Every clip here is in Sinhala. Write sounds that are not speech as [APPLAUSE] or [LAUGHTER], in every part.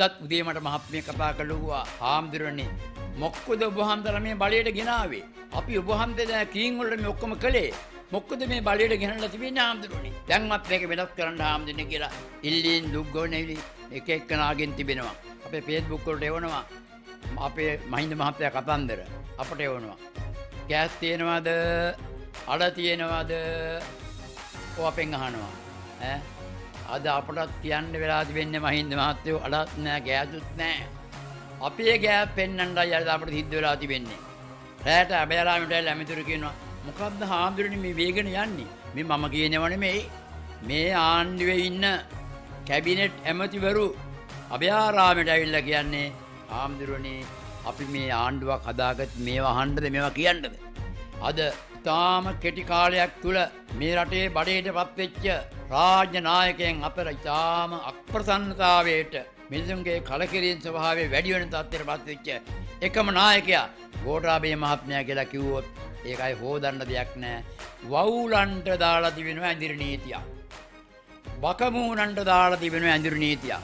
අදත් උදේ මට මහත්මිය කතා කළා හාමුදුරනේ මොක්කද ඔබ හාමුදුරුවෝ මේ බලයට ගෙනාවේ අපි ඔබ හාමුදුරුවෝ කීන් වලට මේ ඔක්කොම කළේ මොක්කද මේ බලයට ගෙනල්ලා තිබෙන්නේ හාමුදුරුවනේ දැන්වත් මේක වෙනස් කරන්න හාමුදුරනේ කියලා ඉල්ලීන් දුක් ගොනෙලි එක එක්කනාගෙන් තිබෙනවා අපේ Facebook වලට එවනවා අපේ මහින්ද මහත්තයා කතන්දර අපට එවනවා ගෑස් තියෙනවද අඩ තියෙනවද ඔය අපෙන් අහනවා ඈ අද අපටත් කියන්න වෙලා තිබෙන්නේ මහින්ද මහත්තයෝ අඩත් නෑ ගෑතුත් නෑ. අපේ ගෑ පෙන්න්නට යද අපට හිද්ද වෙලා තිබෙන්නේ. රෑට අබෑලාමට ඇමිතුර කියනවා මොකක්ද හාමුදුරණ මේ වේගෙන යන්නේ මේ මම කියනවන මේ මේ ආණ්ඩුවේ ඉන්න කැබිනෙට් ඇමතිවරු අභ්‍යාරාමයට ඇවිල්ල කියන්නේ ආමුදුරුවනේ අපි මේ ආණ්ඩුවක් හදාගත් මේ වහන්ඩද මෙවා කියන්නද. අද ඉතාම කෙටි කාලයක් තුළ මේ රටේ බඩේට පත්වෙච්ච රාජ්‍ය නායකයන් අපර ඉතාම අප්‍රසන්නතාවයට මිනිසුන්ගේ කලකිරීම ස්වභාවය වැඩි වෙන තත්ත්වයට පත්වෙච්ච එකම නායකයා ගෝඨාභය මහත්මයා කියලා කිව්වොත් ඒකයි හොදන්න දෙයක් නෑ. වවුලන්ට දාලා තිබෙනවා ඇඳිරි නීතියක්. බකමූණන්ට දාලා තිබෙනවා ඇඳිරි නීතියක්.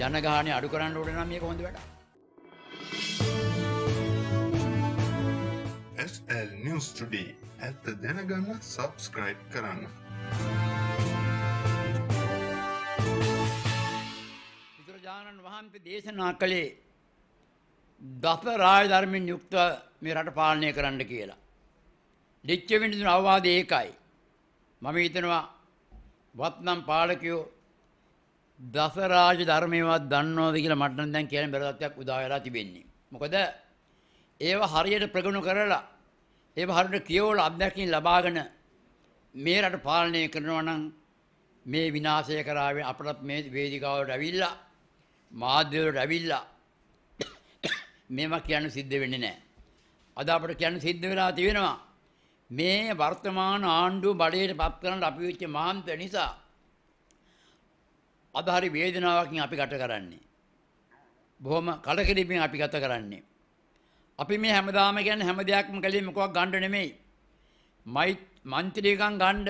ජනගහණය අඩු කරන්න ඕනේ නම් මේක හොඳ වැඩක්. SL නිවස් ටුඩේ ඇත්ත දැනගන්න සබස්ක්‍රයිබ් කරන්න. බුදුරජාණන් වහන්සේ දේශනා කළේ දස රාජධර්මින් යුක්ත මේ රට පාලනය කරන්න කියලා. ලිච්චවෙනි දුන අවවාද ඒකයි. මම හිතනවා වත්නම් පාලකයෝ දස රාජ ධර්මයවත් දන්නවද කියලා මට නම් දැන් කියන බැරි තත්ත්වයක් උදා වෙලා තිබෙන්නේ. මොකද ඒව හරියට ප්‍රගුණ කරලා ඒ හරුට කියවල අත්දැකින් ලබාගෙන මේ රට පාලනය කරනවා නම් මේ විනාශය කරාවේ අපට මේ වේදිකාවට ඇවිල්ලා මාධ්‍යවලට ඇවිල්ලා [COUGHS] මේවා කියන්න සිද්ධ වෙන්නේ නැහැ. අද අපට කියන්න සිද්ධ වෙලා තියෙනවා මේ වර්තමාන ආණ්ඩුව බඩේට පත් කරන්න අපි වෙච්ච මාන්ත නිසා අද හරි වේදනාවකින් අපි ගත කරන්නේ. බොහොම කලකිරීමෙන් අපි ගත කරන්නේ. අපි මේ හැමදාම කියන්නේ හැම දෙයක්ම කලේ මොකක් ගන්න නෙමෙයි. මයි മന്ത്രിකම් ගන්න,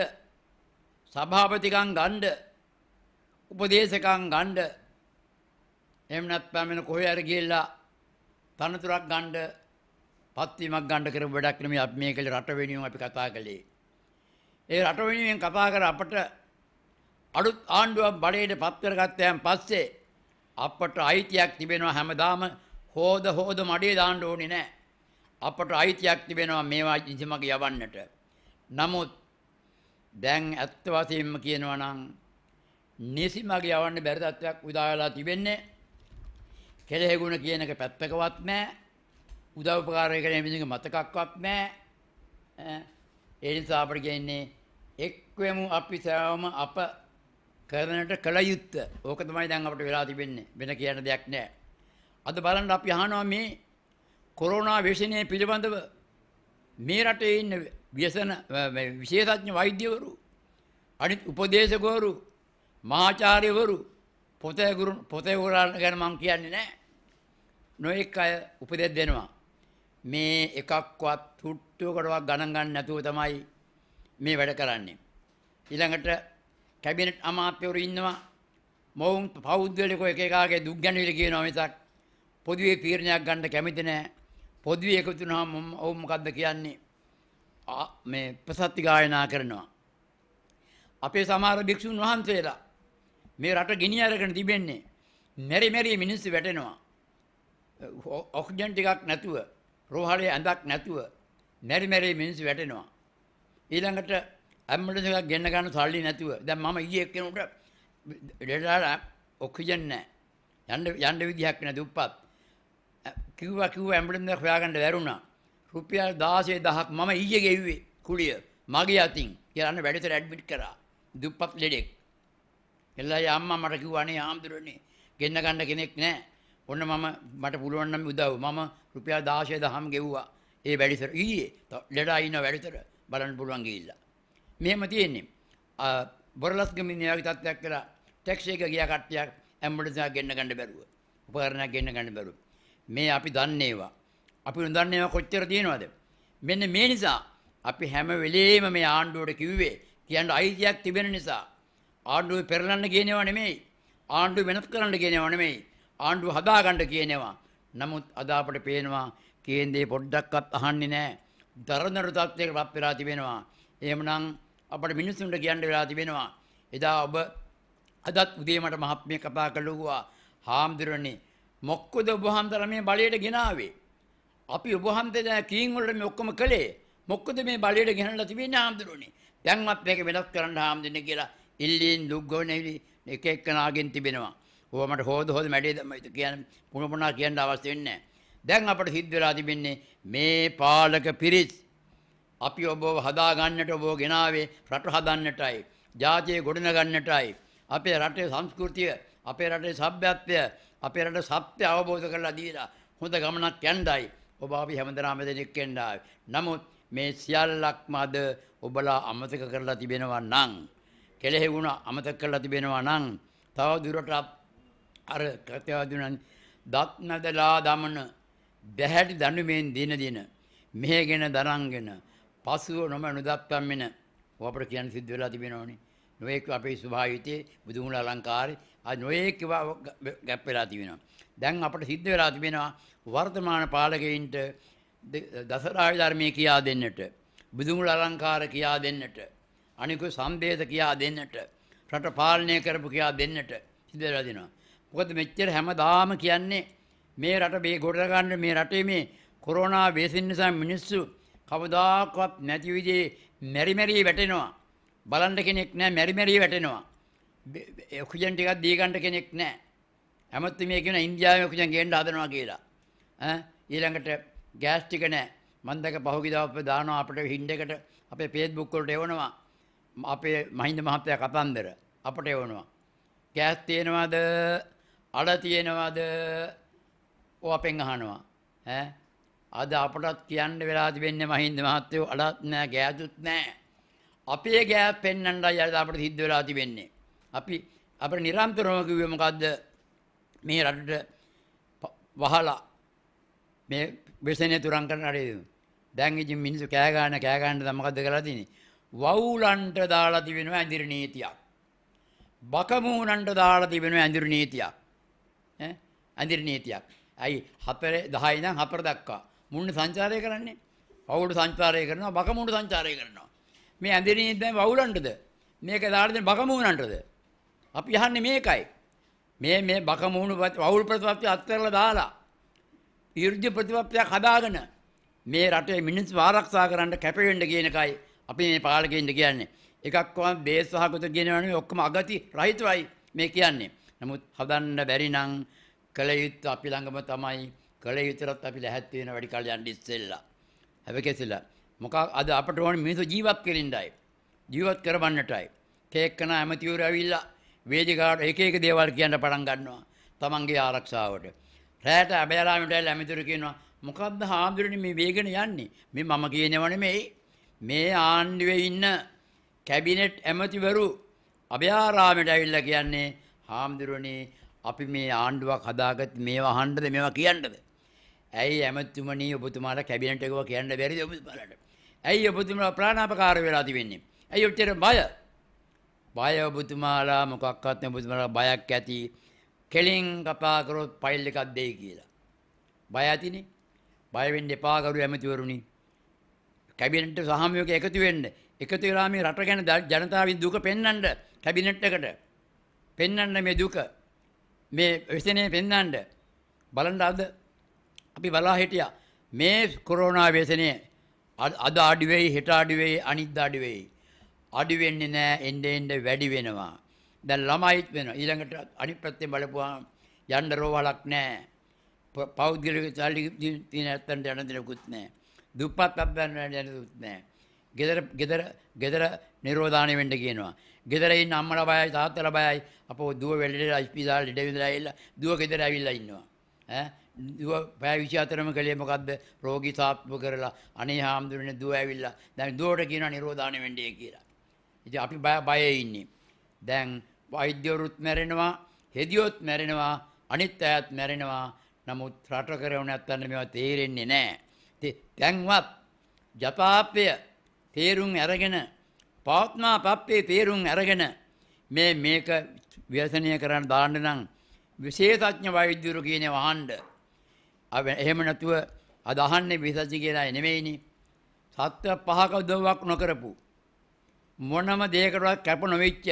සභාපතිකම් ගන්න, උපදේශකම් ගන්න. එහෙම නැත්නම් වෙන කොහේ හරි ගිහිල්ලා තනතුරක් ගන්න, පත්වීමක් ගන්න කරපු වැඩක් නෙමෙයි අපි මේ කලේ රට වෙනුවෙන් අපි කතා කළේ. ඒ රට වෙනුවෙන් කතා කර අපට අලුත් ආණ්ඩුවක් බලයට පත් කරගත්තයන් පස්සේ අපට අයිතියක් තිබෙනවා හැමදාම හෝද හෝද මඩේ දාන්න ඕනේ නැහැ. අපට අයිතියක් තිබෙනවා මේවා ඉදිමග යවන්නට. නමුත් දැන් ඇත්ත වශයෙන්ම කියනවා නම් නිසි මග යවන්න බැරි තත්ත්වයක් උදාවලා තිබෙන්නේ. කෙලෙහිගුණ කියන එක පැත්තකවත් නැහැ. උදව්පකාරය කියන මිනිහගේ මතකක්වත් නැහැ. ඒ නිසා අපිට කියන්නේ එක්වෙමු අපි සෑම අප කරනට කළ යුත්ත ඕක තමයි දැන් අපට වෙලා තිබෙන්නේ වෙන කියන දෙයක් නෑ අද බලන්න අපි අහනවා මේ කොරෝනා වේශනය පිළිබඳව මේ රටේ ඉන්න ව්‍යසන විශේෂඥ වෛද්‍යවරු අනිත් උපදේශකවරු මහාචාර්යවරු පොතේ ගුරු පොතේ ගුරුවරයන් ගැන මම කියන්නේ නැහැ. නොඑක අය උපදෙස් දෙනවා. මේ එකක්වත් තුට්ටුවකටවත් ගණන් ගන්න නැතුව තමයි මේ වැඩ කරන්නේ. ඊළඟට කැබිනට් අමාත්‍යවරු ඉන්නවා. මොවුන් පෞද්ගලිකව එක එකාගේ දුක් ගැනවිල කියනවා මිසක් පොදුවේ තීරණයක් ගන්න කැමති නැහැ. පොදුවේ එකතු වුණාම ඔව් මොකද්ද කියන්නේ? මේ ප්‍රසත්ති ගායනා කරනවා. අපේ සමහර භික්ෂුන් වහන්සේලා මේ රට ගිනි අරගෙන තිබෙන්නේ මෙරි මෙරි මිනිස්සු වැටෙනවා. ඔක්සිජන් ටිකක් නැතුව, රෝහලේ ඇඳක් නැතුව මෙරි මෙරි මිනිස්සු වැටෙනවා. ඊළඟට ඇම්බුලන්ස් එකක් ගෙන්න ගන්න සල්ලි නැතුව. දැන් මම ඊයේ කෙනෙකුට ලෙඩලා ඔක්සිජන් නැහැ. යන්න යන්න විදිහක් නැති උප්පත්. කිව්වා කිව්වා ඇම්බලන්ස් එකක් හොයාගන්න බැරුණා. රුපියල් 16000ක් මම ඊයේ ගෙව්වේ කුලිය මගේ අතින් කියලා අන්න වැඩිතර ඇඩ්මිට් කරා. දුප්පත් ලෙඩෙක්. එල්ලයි අම්මා මට කිව්වානේ ආම්දුරනේ ගෙන්න ගන්න කෙනෙක් නැහැ. ඔන්න මම මට පුළුවන් නම් උදව්. මම රුපියල් 16000ම ගෙව්වා. ඒ වැඩිතර ඊයේ ලෙඩා ඉන්න වැඩිතර බලන්න පුළුවන් ගිහිල්ලා. මෙහෙම තියෙන්නේ. බොරලස්ගමින් එයාගේ තත්ත්වයක් කරලා ටැක්සි එක ගියා කට්ටියක් ඇම්බලන්ස් එකක් ගෙන්න ගන්න බැරුව. උපකරණයක් ගෙන්න ගන්න බැරුව. මේ අපි දන්නේවා. අපි නොදන්නේවා කොච්චර තියෙනවද? මෙන්න මේ නිසා අපි හැම වෙලේම මේ ආණ්ඩුවට කිව්වේ කියන්න අයිතියක් තිබෙන නිසා ආණ්ඩුව පෙරලන්න කියනවා නෙමෙයි. ආණ්ඩුව වෙනස් කරන්න කියනවා නෙමෙයි. ආණ්ඩුව හදාගන්න කියනවා. නමුත් අද අපට පේනවා කේන්දේ පොඩ්ඩක්වත් අහන්නේ නැහැ. දරදරු තත්ත්වයකටපත් වෙලා තිබෙනවා. එහෙමනම් අපට මිනිසුන්ට කියන්න වෙලා තිබෙනවා. එදා ඔබ අදත් උදේ මට මහත්මිය කතා කළා. හාමුදුරනේ මොක්කද ඔබහන්තර මේ බලයට ගෙනාවේ. අපි ඔබහන්තද කීන් වලට මේ ඔක්කොම කළේ මොක්කද මේ බලයට ගෙනලා තිබෙන්නේ හාමුදුරුවනේ. දැන්වත් මේක වෙනස් කරන්න හාමුදුරනේ කියලා ඉල්ලීන් දුක්ගොනෙවි එක එක්කනාගෙන් තිබෙනවා. ඕවා මට හොද හොද මැඩේ තමයි කියන පුන පුනා කියන්න අවශ්‍ය වෙන්නේ දැන් අපට සිද්ධ වෙලා තිබෙන්නේ මේ පාලක පිරිස් අපි ඔබව හදාගන්නට ඔබව ගෙනාවේ රට හදන්නටයි ජාතිය ගොඩනගන්නටයි අපේ රටේ සංස්කෘතිය අපේ රටේ සભ્યත්වය අපේ රට සත්‍ය අවබෝධ කරලා දීලා හොඳ ගමනක් යන්නයි ඔබ අපි හැමදෙනාම දෙනෙක් එන්නාව. නමුත් මේ සියල්ලක්ම අද ඔබලා අමතක කරලා තිබෙනවා නම් කෙලෙහිවුණ අමතක කරලා තිබෙනවා නම් තව දුරට අර කතවදුනන් දත් නැදලා දමන දැහැටි දඬුමෙන් දින දින මෙහෙගෙන දරන්ගෙන පසුව නොම නොදත්පම් වෙන අපට කියන්න සිද්ධ වෙලා තිබෙනවනේ නොයෙක් අපේ ස්වභාවිතයේ බුදුහුණ අලංකාරය නොයෙක් ගැප් වෙලා තිබෙනවා. දැන් අපට සිද්ධ වෙලා තිබෙනවා වර්තමාන පාලකයින්ට දසරාය ධර්මය කියා දෙන්නට බුදුමුල අලංකාර කියා දෙන්නට අනිකු සම්බේද කියා දෙන්නට රට පාලනය කරපු කියා දෙන්නට සිද්ධ වෙලා දෙනවා. මොකද මෙච්චර හැමදාම කියන්නේ මේ රට මේ ගොඩ ගන්න මේ රටේ මේ කොරෝනා වේසින් නිසා මිනිස්සු කවදාකවත් නැති විදිහේ මෙරි මෙරි වැටෙනවා. බලන්න කෙනෙක් නැහැ මෙරි මෙරි වැටෙනවා. ඔක්සිජන් ටිකක් දී ගන්න කෙනෙක් නැහැ. හැමතිස්සෙම මේ කියන ඉන්දියාවේ ඔක්සිජන් ගේන්න හදනවා කියලා. ඈ ඊළඟට ගෑස් ටික නැහැ. මම දැක පහුගිය දවස් දානවා අපිට හින්ඩෙකට අපේ Facebook වලට එවනවා. අපේ මහින්ද මහත්තයා කතන්දර අපට එවනවා. ගෑස් තියෙනවද? අඩ තියෙනවද? ඔය අපෙන් අහනවා. ඈ අද අපටත් කියන්න වෙලා තිබෙන්නේ මහින්ද මහත්තයෝ අඩත් නැහැ ගෑසුත් නැහැ. අපේ ගෑප් පෙන්වන්නයි අද අපිට සිද්ධ වෙලා තිබෙන්නේ. අපි අපිට නිරන්තරම කිව්වේ මොකද්ද? මේ රටට වහලා මේ වෙසෙනේ තුරන් කරන රටේ. දැන් ඉතින් මිනිස්සු කෑ ගන්න කෑ ගන්න තමයි මොකද්ද කරලා තියෙන්නේ? වවුලන්ට දාලා තිබෙනවා ඇඳිරි නීතියක්. බකමූණන්ට දාලා තිබෙනවා ඇඳිරි නීතියක්. ඈ ඇඳිරි නීතියක්. අයි හතර 10 ඉඳන් හතර දක්වා මුන්න සංචාරය කරන්නේ. වවුලට සංචාරය කරනවා බකමූණට සංචාරය කරනවා. මේ ඇඳෙන්නේ දැන් වවුලන්ටද? මේක දාලා දැන් බකමූණන්ටද? අපි අහන්නේ මේකයි. මේ මේ බකමූණු වවුල් ප්‍රතිපත්තිය අත්හැරලා දාලා ඊර්ජ්‍ය ප්‍රතිපත්තියක් හදාගෙන මේ රටේ මිනිස්සු ආරක්ෂා කරන්න කැපවෙන්න කියන එකයි අපි මේ පාලකෙින්ද කියන්නේ. එකක් කොහොම බේස් සහගත කියනවනේ ඔක්කොම අගති රහිතවයි මේ කියන්නේ. නමුත් හදන්න බැරි නම් කල යුත්තේ අපි ළඟම තමයි කල යුතරත් අපි ලැහැත් වෙන වැඩි කල් යන්න ඉස්සෙල්ලා. හැබැයි කෙසේලා මොකක් අද අපට ඕන මිනිසු ජීවත් කරන්නයි. ජීවත් කරවන්නටයි. තේකන ඇමතිවරු ඇවිල්ලා වේදිකාවට එක එක දේවල් කියන්න පටන් ගන්නවා. තමන්ගේ ආරක්ෂාවට. රැට අබේලාමට ඇවිල්ලා ඇමතිවරු කියනවා මොකද්ද හාමුදුරනේ මේ වේගන යන්නේ? මේ මම කියනව නෙමෙයි. මේ ආණ්ඩුවේ ඉන්න කැබිනට් ඇමතිවරු අභයාරාමයට ඇවිල්ලා කියන්නේ හාමුදුරනේ අපි මේ ආණ්ඩුවක් හදාගත් මේවා අහන්නද මේවා කියන්නද? ඇයි ඇමතිතුමනි ඔබතුමාට කැබිනට් එකව කියන්න බැරිද ඔබ බලන්න. ඇයි ඔබතුමා ප්‍රාණාපකාර වෙලා තිබෙන්නේ? ඇයි ඔච්චර බය? බය ඔබතුමාලා මොකක්වත් නෙවෙයි ඔබතුමාලා බයක් ඇති. කෙලින් කපා කරොත් ෆයිල් එකක් දෙයි කියලා. බය ඇතිනේ. බය වෙන්න එපා කරු ඇමතිවරුනි. කැබිනට් සහාමියෝක එකතු වෙන්න. එකතු වෙලා මේ රට ගැන ජනතාවින් දුක පෙන්වන්න කැබිනට් එකට. පෙන්වන්න මේ දුක. මේ විසනේ පෙන්වන්න. බලන්න අද අපි බලා හිටියා මේ කොරෝනා ව්‍යසනයේ අද අඩු වෙයි හෙට අඩු වෙයි අනිද්දා අඩු වෙයි. අඩු වෙන්නේ නැහැ එnde එnde වැඩි වෙනවා. දැන් ළමයිත් වෙනවා. ඊළඟට අනිත් පැත්තෙන් බලපුවාම යන්න රෝවලක් නැහැ. පෞද්ගලික සල්ලි තියෙන ඇත්තන්ට යන්න දෙනකුත් නැහැ. දුප්පත් අබ්බන් යන්න දෙනකුත් නැහැ. ගෙදර ගෙදර ගෙදර නිරෝධානය වෙන්න කියනවා. ගෙදර ඉන්න අම්මලා බයයි තාත්තලා බයයි. අපෝ දුව වෙලෙලා ඉස්පිසාල ළඩ විඳලා ඇවිල්ලා දුව ගෙදර ඇවිල්ලා ඉන්නවා. ඈ දුව පැවිසි අතරම කළේ මොකක්ද රෝගී සාත්ව කරලා අනේ හාමුදුරනේ දුව ඇවිල්ලා දැන් දුවට කියන නිරෝධාන වෙන්නේ කියලා. ඉතින් අපි බය බයේ ඉන්නේ. දැන් වෛද්‍යවරුත් මැරෙනවා, හෙදියොත් මැරෙනවා, අනිත් අයත් මැරෙනවා. නමුත් රට කරව නැත්තන් මේවා තේරෙන්නේ නැහැ. දැන්වත් ජපාප්පය තේරුම් අරගෙන පවත්මා පප්පේ තේරුම් අරගෙන මේ මේක ව්‍යසනය කරන්න දාන්න නම් විශේෂඥ වෛද්‍යවරු කියන වහන්න එහෙම නැතුව අද අහන්නේ විසති කියලා නෙමෙයිනේ. සත්‍ය පහක උදව්වක් නොකරපු මොනම දෙයකටවත් කැප නොවෙච්ච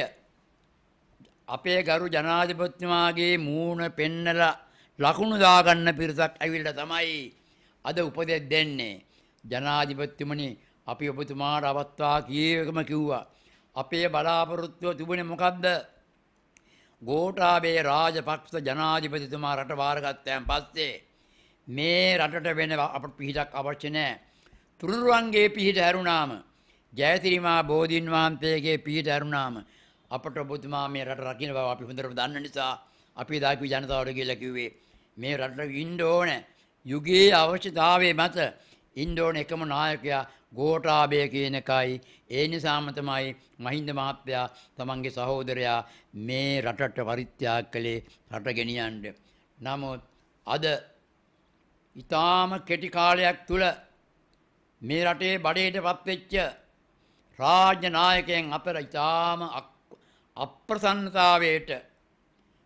අපේ ගරු ජනාධිපතිතුමාගේ මූණ පෙන්නලා ලකුණු දාගන්න පිරිසක් ඇවිල්ලා තමයි අද උපදෙස් දෙන්නේ. ජනාධිපතිතුමනි අපි ඔබතුමාට අවස්ථා කීයකම කිව්වා. අපේ බලාපොරොත්තුව තිබුණේ මොකද්ද? ගෝඨාභය රාජපක්ෂ ජනාධිපතිතුමා රට වාරගත්තයන් පස්සේ මේ රටට වෙන අපට පිහිටක් අවශ්‍ය නැහැ. තුනුරුවන්ගේ පිහිට හැරුණාම ජයතිරිමා බෝධීන් වහන්සේගේ පිහිට හැරුණාම අපට ඔබතුමා මේ රට රකින්න බව අපි හොඳටම දන්න නිසා අපි දාකි ජනතාවට කියලා කිව්වේ මේ රටට ඉන්න ඕනේ යුගයේ අවශ්‍යතාවයේ මත ඉන්න ඕනේ එකම නායකයා ගෝඨාභය කියන එකයි ඒ නිසාම තමයි මහින්ද මහත්තයා තමන්ගේ සහෝදරයා මේ රටට පරිත්‍යාග කළේ රට ගෙනියන්න. නමුත් අද ඊටාම කෙටි කාලයක් තුල මේ රටේ බඩේටපත් වෙච්ච රාජ්‍ය නායකයන් අපර ඊටාම අප්‍රසන්නතාවයට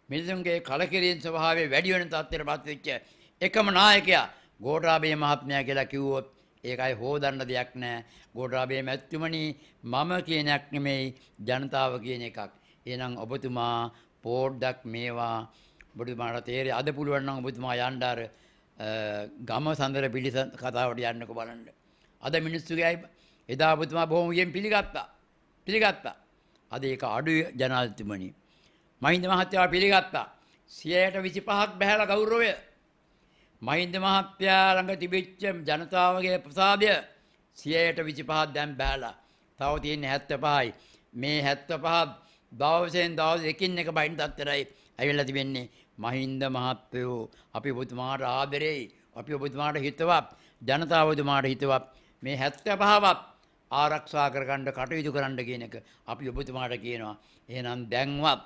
මිනිසුන්ගේ කලකිරීම ස්වභාවය වැඩි වෙන තත්ත්වයටපත් වෙච්ච එකම නායකයා ගෝඨාභය මහත්මයා කියලා කිව්වොත් ඒකයි හොදන්න දෙයක් නැහැ. ගෝඨාභය මැතිතුමනි මම කියනක් නෙමෙයි ජනතාව කියන එකක්. එහෙනම් ඔබතුමා පොඩ්ඩක් මේවා ඔබතුමාට තේරෙයි අද පුළුවන් නම් ඔබතුමා යන්න ගම සඳර පිළිස කතාවට යන්නක බලන්න. අද මිනිස්සුගේයි එදාපුතුමා බොහොමගෙන් පිළිගත්තා. පිළිගත්තා. අද ඒක අඩු ජනාධිපතිතුමනි. මහින්ද මහත්තයා පිළිගත්තා. 125ක් බහැලා ගෞරවය. මහින්ද මහත්තයා ළඟ තිබිච්ච ජනතාවගේ ප්‍රසාදය 125ක් දැන් බහැලා. තව තියෙන්නේ 75යි. මේ 75 දවසෙන් දවස එකින් එක බයින් තත්තරයි ඇවිල්ලා තිබෙන්නේ. මහින්ද මහත්තයෝ අපි ඔබතුමාට ආදරෙයි අපි ඔබතුමාට හිතවත් ජනතාව ඔබතුමාට හිතවත් මේ 75වත් ආරක්ෂා කරගන්න කටයුතු කරන්න කියන එක අපි ඔබතුමාට කියනවා එහෙනම් දැන්වත්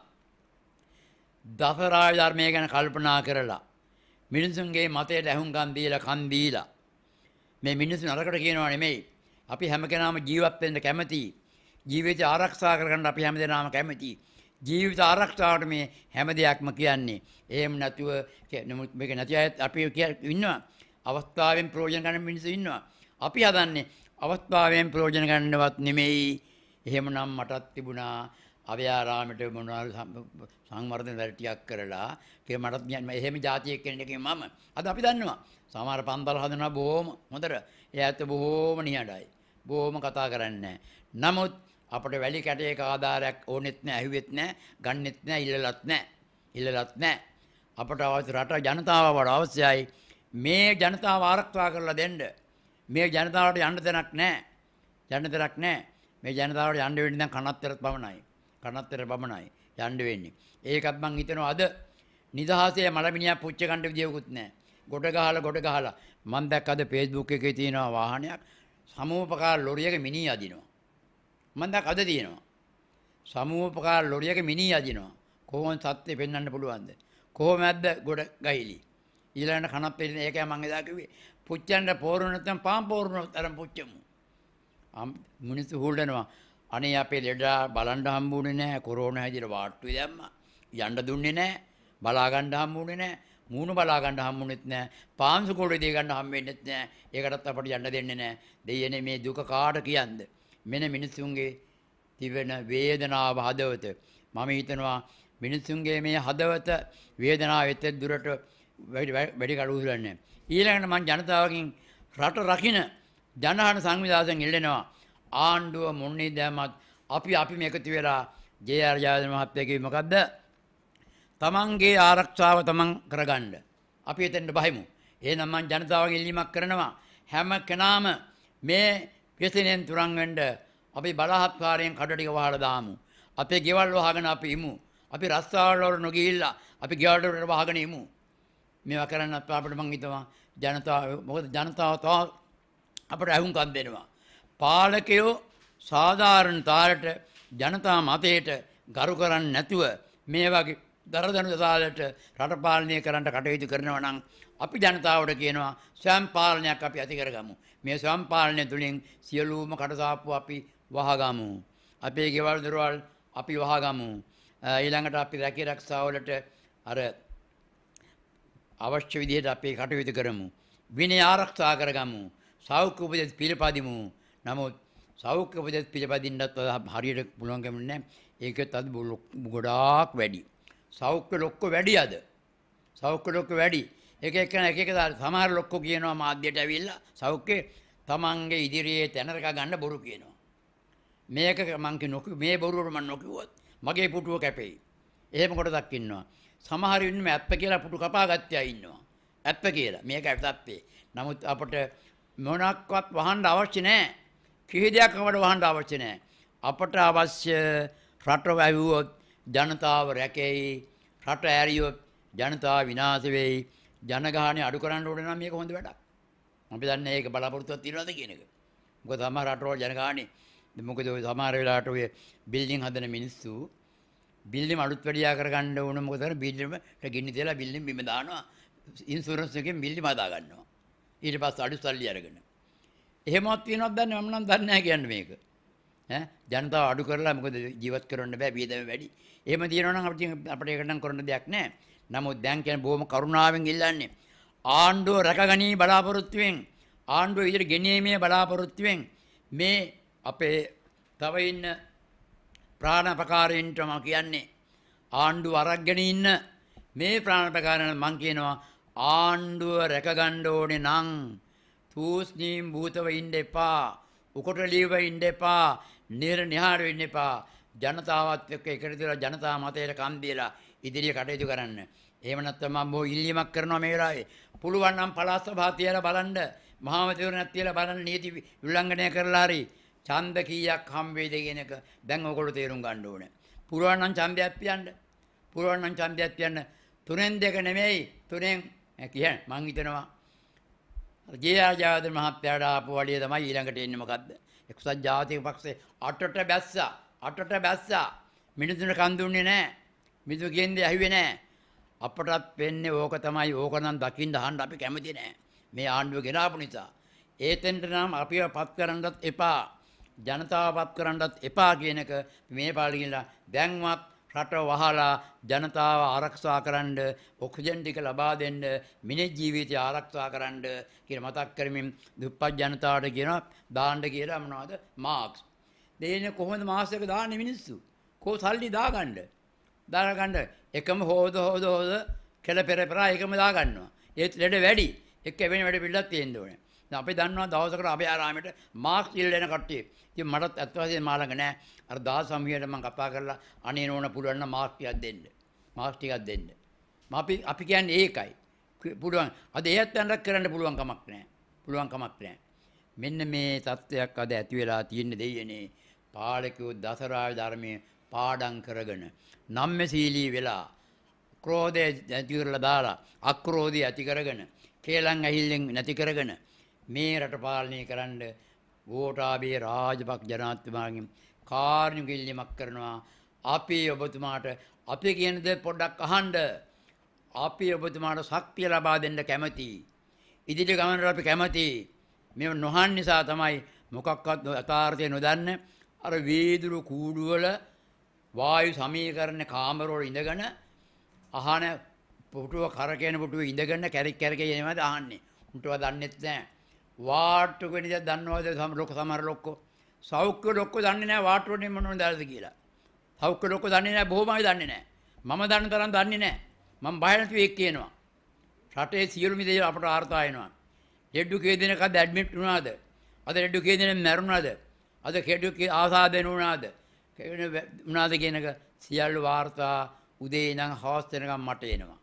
දසරාය ධර්මය ගැන කල්පනා කරලා මිනිසුන්ගේ මතයට ඇහුම්කන් දීලා කන් දීලා මේ මිනිස්සු නරකට කියනවා නෙමෙයි අපි හැම කෙනාම ජීවත් වෙන්න කැමතියි ජීවිතය ආරක්ෂා කරගන්න අපි හැමදෙනාම කැමතියි ජීවිත ආරක්ෂාවට මේ හැම දෙයක්ම කියන්නේ. එහෙම නැතුව නමුත් මේක නැති අය අපි ඉන්නවා. අවස්ථාවෙන් ප්‍රයෝජන ගන්න මිනිස්සු ඉන්නවා. අපි හදන්නේ අවස්ථාවෙන් ප්‍රයෝජන ගන්නවත් නෙමෙයි. එහෙමනම් මටත් තිබුණා අව්‍යාරාමයට මොනවාරි සංවර්ධන වැඩ ටිකක් කරලා කියලා මටත් කියන්නේ එහෙම જાතියෙක් කෙනෙක් මම. අද අපි දන්නවා. සමහර පන්සල් හදනවා බොහොම හොඳට. ඒ ඇත්ත බොහොම නිහඬයි. බොහොම කතා කරන්නේ නමුත් අපට වැලි කැටයක ආධාරයක් ඕනෙත් නැහැ, ඇහුවෙත් නැහැ, ගන්නෙත් නැහැ, ඉල්ලලත් නැහැ. ඉල්ලලත් නැහැ. අපට අවශ්‍ය රට ජනතාවට අවශ්‍යයි මේ ජනතාව ආරක්ෂා කරලා දෙන්න. මේ ජනතාවට යන්න දෙයක් නැහැ. යන්න දෙයක් නැහැ. මේ ජනතාවට යන්න වෙන්නේ නම් කනත්තරත් පමණයි. කනත්තර පමණයි යන්න වෙන්නේ. ඒකත් මං හිතනවා අද නිදහසේ මලමිනියක් පුච්ච ගන්න විදියකුත් නැහැ. ගොඩ ගහලා ගොඩ ගහලා මම දැක්ක අද Facebook එකේ තියෙනවා වාහනයක් සමූපකාර ලොරියක මිනී අදිනවා. මම දැන් අද තියෙනවා. සමූහපකාර ලොරියක මිනී අදිනවා. කොහොමද සත්‍ය පෙන්වන්න පුළුවන්ද? කොහොමද ගොඩ ගහිලි? ඊළඟට කනක් පෙරින ඒකයි මම එදා කිව්වේ. පුච්චන්න පෝරුණ නැත්නම් පාම් පෝරුණ තරම් පුච්චමු. මිනිස්සු හුල්නවා. අනේ අපේ ලෙඩා බලන්න හම්බුනේ නැහැ. කොරෝනා හැදිලා වාට්ටුවේ දැම්මා. යන්න දුන්නේ නැහැ. බලා ගන්න හම්බුනේ නැහැ. මූණ බලා ගන්න හම්බුනේත් නැහැ. පාංශු කොළේ දී ගන්න හම්බෙන්නේත් නැහැ. ඒකටත් අපට යන්න දෙන්නේ නැහැ. දෙයනේ මේ දුක කාට කියන්ද? මෙන මිනිසුන්ගේ තිබෙන වේදනාව හදවත මම හිතනවා මිනිසුන්ගේ මේ හදවත වේදනාව එතෙක් දුරට වැඩි කඩුහුලන්නේ. ඊළඟට මං ජනතාවකින් රට රකින ජනහන සංවිධාසයෙන් ඉල්ලෙනවා ආණ්ඩුව මුන්නේ දැමත් අපි අපි මේකතු වෙලා ජේ.ආර් ජයවර්ධන මහත්තයා කිව්වේ මොකද්ද? තමන්ගේ ආරක්ෂාව තමන් කරගන්න. අපි එතෙන්ට බහිමු. එහෙනම් මං ජනතාවගෙන් ඉල්ලීමක් කරනවා හැම කෙනාම මේ ව්‍යසනයෙන් තුරන් වෙන්න අපි බලහත්කාරයෙන් කඩ ටික වහලා දාමු. අපේ ගෙවල් වහගෙන අපි ඉමු. අපි රස්තාවල් වල නොගිහිල්ලා අපි ගෙවල් වල වහගෙන ඉමු. මේවා කරන්න අපිට මං හිතනවා ජනතාව මොකද ජනතාව තව අපට ඇහුම්කන් දෙනවා. පාලකයෝ සාධාරණ තාලට ජනතා මතයට ගරු කරන්නේ නැතුව මේ වගේ දරදනු තාලට රට පාලනය කරන්න කටයුතු කරනවා නම් අපි ජනතාවට කියනවා ස්වයං පාලනයක් අපි ඇති කරගමු. මේ සම්පාලනය තුළින් සියලූම කටසාප්පු අපි වහගමු. අපේ ගෙවල් දොරවල් අපි වහගමු. ඊළඟට අපි රැකී රක්ෂාවලට අර අවශ්‍ය විදිහට අපේ කටයුතු කරමු. විනය ආරක්ෂා කරගමු. සෞඛ්‍ය උපදෙස් පිළිපදිමු. නමුත් සෞඛ්‍ය උපදෙස් පිළිපදින්නත් හරියට පුළුවන්කම නැහැ. ඒකත් අද ගොඩාක් වැඩි. සෞඛ්‍ය ලොක්ක වැඩි අද. සෞඛ්‍ය ලොක්ක වැඩි. එක එක්කන එක එක දාලා සමහර ලොක්කෝ කියනවා මාධ්‍යයට ඇවිල්ලා සෞඛ්‍ය තමන්ගේ ඉදිරියේ තැනරක ගන්න බොරු කියනවා. මේක මං කිනොකු මේ බොරුවට මම නොකියුවත් මගේ පුටුව කැපෙයි. එහෙම කොටසක් ඉන්නවා. සමහර ඉන්නම ඇත්ත කියලා පුටු කපා ගත්තයා ඉන්නවා. ඇත්ත කියලා. මේක ඇත්තත්තේ. නමුත් අපට මොනක්වත් වහන්න අවශ්‍ය නැහැ. කිසි දෙයක් අපට වහන්න අවශ්‍ය නැහැ. අපට අවශ්‍ය රට වැවුවොත් ජනතාව රැකෙයි. රට ඇරියොත් ජනතාව විනාශ වෙයි. ජනගහනය අඩු කරන්න ඕන නම් මේක හොඳ වැඩක්. අපි දන්නේ ඒක බලාපොරොත්තුවක් තියනවාද කියන එක. මොකද සමහර රටවල් ජනගහනේ මොකද ඔය සමහර වෙලාවට ඔය බිල්ඩින් හදන මිනිස්සු බිල්ඩින් අලුත් වැඩියා කරගන්න ඕන මොකද කරන්නේ බිල්ඩින්ට ගින්න තියලා බිල්ඩින් බිම දානවා ඉන්ෂුරන්ස් එකෙන් බිල්ඩින් හදා ගන්නවා. ඊට පස්සේ අඩු සල්ලි අරගෙන. එහෙමවත් වෙනවද දන්නේ මම නම් දන්නේ නැහැ කියන්නේ මේක. ඈ ජනතාව අඩු කරලා මොකද ජීවත් කරන්න බෑ වියදම වැඩි. එහෙම දිනනවා නම් අපිට අපිට ඒක නම් කරන්න දෙයක් නැහැ. නමුත් දැන් කියන්නේ බොහොම කරුණාවෙන් ඉල්ලන්නේ ආණ්ඩුව රැකගනී බලාපොරොත්තුවෙන් ආණ්ඩුව ඉදිරියට ගෙනීමේ බලාපොරොත්තුවෙන් මේ අපේ තව ඉන්න ප්‍රාණපකාරයන්ට මම කියන්නේ ආණ්ඩුව අරගෙන ඉන්න මේ ප්‍රාණපකාරයන් මම කියනවා ආණ්ඩුව රැකගන්න ඕනේ නම් තූස්නීම් භූතව ඉන්න එපා උකොටලීව ඉන්න එපා නිර්නිහාර වෙන්න එපා ජනතාවත් එක්ක එකතු වෙලා ජනතා මතයට කන් දීලා ඉදිරිය කටයුතු කරන්න. එහෙම නැත්නම් මම බොහෝ ඉල්ලීමක් කරනවා මේ වෙලාවේ. පුළුවන් නම් පළාත් සභා තියලා බලන්න, මහාමතිවරණක් තියලා බලන්න නීති උල්ලංඝනය කරලා හරි ඡන්ද කීයක් හම් වේද කියන එක දැන් ඔයගොල්ලෝ තේරුම් ගන්න ඕනේ. පුළුවන් නම් ඡන්දයක් පියන්න. පුළුවන් නම් ඡන්දයක් පියන්න. තුනෙන් දෙක නෙමෙයි, තුනෙන් කියන්නේ මං හිතනවා. ජේආජාද මහත්තයාට ආපු වළිය තමයි ඊළඟට එන්නේ මොකද්ද? එක්සත් ජාතික පක්ෂේ අටට බැස්සා. අටට බැස්සා. මිනිඳුන කන් දුන්නේ නැහැ. මිදු කියන්නේ ඇහුවේ නෑ. අපටත් වෙන්නේ ඕක තමයි. ඕක නම් දකින්න අහන්න අපි කැමති නෑ. මේ ආණ්ඩුව ගෙනාපු නිසා. ඒතෙන්ට නම් අපිව පත් කරන්නත් එපා. ජනතාව පත් කරන්නත් එපා කියන එක මේ පාළි කියලා දැන්වත් රට වහලා ජනතාව ආරක්ෂා කරන්න ඔක්සිජන් ටික ලබා දෙන්න මිනිස් ජීවිතය ආරක්ෂා කරන්න කියලා මතක් කරමින් දුප්පත් ජනතාවට කියනවා දාන්න කියලා මොනවද මාක්ස් දෙන්නේ කොහොමද මාස් එක දාන්නේ මිනිස්සු කෝ සල්ලි දාගන්න දාලා ගන්න එකම හොද හොද හොද කෙල පෙර පෙර එකම දා ගන්නවා. ඒත් ලෙඩ වැඩි. එක්ක එවැනි වැඩ පිළිලක් තියෙන්න ඕනේ. දැන් අපි දන්නවා දවසකට අභයාරාමයට මාක්ස් ඉල්ල එන කට්ටිය. ඉතින් මටත් ඇත්ත වශයෙන්ම මා ළඟ නැහැ. අර 1900ට මම කතා කරලා අනේ නෝන පුළුවන් නම් මාක්ස් ටිකක් දෙන්න. මාක්ස් ටිකක් දෙන්න. මම අපි අපි කියන්නේ ඒකයි. පුළුවන්. අද ඒත් යන්නක් කරන්න පුළුවන් කමක් නැහැ. පුළුවන් කමක් නැහැ. මෙන්න මේ தත්වයක් අද ඇති වෙලා තියෙන දෙයනේ. පාලකයෝ දසරාය ධර්මයේ පාඩම් කරගෙන නම්මශීලී වෙලා ක්‍රෝධය ඇති කරලා දාලා අක්‍රෝධය ඇති කරගෙන කේලම් ඇහිල්ලෙන් නැති කරගෙන මේ රට පාලනය කරන්න ගෝඨාභය රාජපක්ෂ ජනාධිපතිතුමාගෙන් කාර්යු කිල්ලීමක් කරනවා අපි ඔබතුමාට අපි කියන දේ පොඩ්ඩක් අහන්න අපි ඔබතුමාට ශක්තිය ලබා දෙන්න කැමති ඉදිරි ගමනට අපි කැමති මේ නොහන් නිසා තමයි මොකක්වත් යථාර්ථය නොදන්න අර වීදුරු කූඩු වල වායු සමීකරණ කාමරවල ඉඳගෙන අහන පුටුව කරකෙන පුටුව ඉඳගෙන කැරික් කැරක එනවද අහන්නේ. උන්ටව දන්නෙත් නැහැ. වාට්ටු කෙනෙක් දන්නවද ලොකු සමහර ලොක්කෝ. සෞඛ්‍ය ලොක්කෝ දන්නේ නැහැ වාට්ටු වලින් මොනවද දාලාද කියලා. සෞඛ්‍ය ලොක්කෝ දන්නේ නැහැ බොහොමයි දන්නේ නැහැ. මම දන්න තරම් දන්නේ නැහැ. මම බය නැතුව ඒක කියනවා. රටේ සියලුම දේ අපට ආර්ථා වෙනවා. ලෙඩ්ඩු කී දෙනෙක්ද ඇඩ්මිට් වුණාද? අද ලෙඩ්ඩු කී දෙනෙක් මැරුණාද? අද කෙඩු ආසාදෙන වුණාද? මොනාද කියනක සියල්ල වාර්තා උදේ ඉඳන් හවස් වෙනකම් මට එනවා.